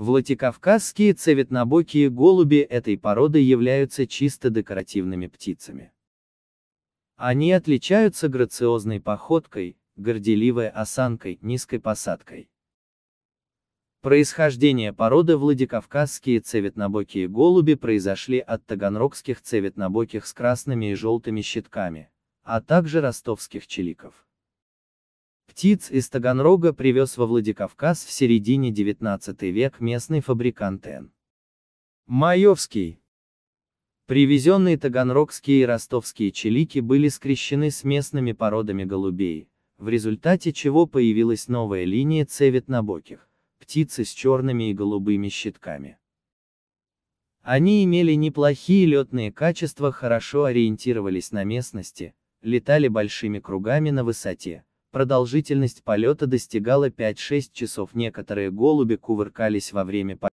Владикавказские цеветнобокие голуби этой породы являются чисто декоративными птицами. Они отличаются грациозной походкой, горделивой осанкой, низкой посадкой. Происхождение породы Владикавказские цеветнобокие голуби произошли от таганрогских цеветнобоких с красными и желтыми щитками, а также ростовских челиков. Птиц из Таганрога привез во Владикавказ в середине 19 век местный фабрикант Н. Маевский. Привезенные таганрогские и ростовские челики были скрещены с местными породами голубей, в результате чего появилась новая линия цеветнобоких, птицы с черными и голубыми щитками. Они имели неплохие летные качества, хорошо ориентировались на местности, летали большими кругами на высоте, Продолжительность полета достигала 5-6 часов. Некоторые голуби кувыркались во время полета.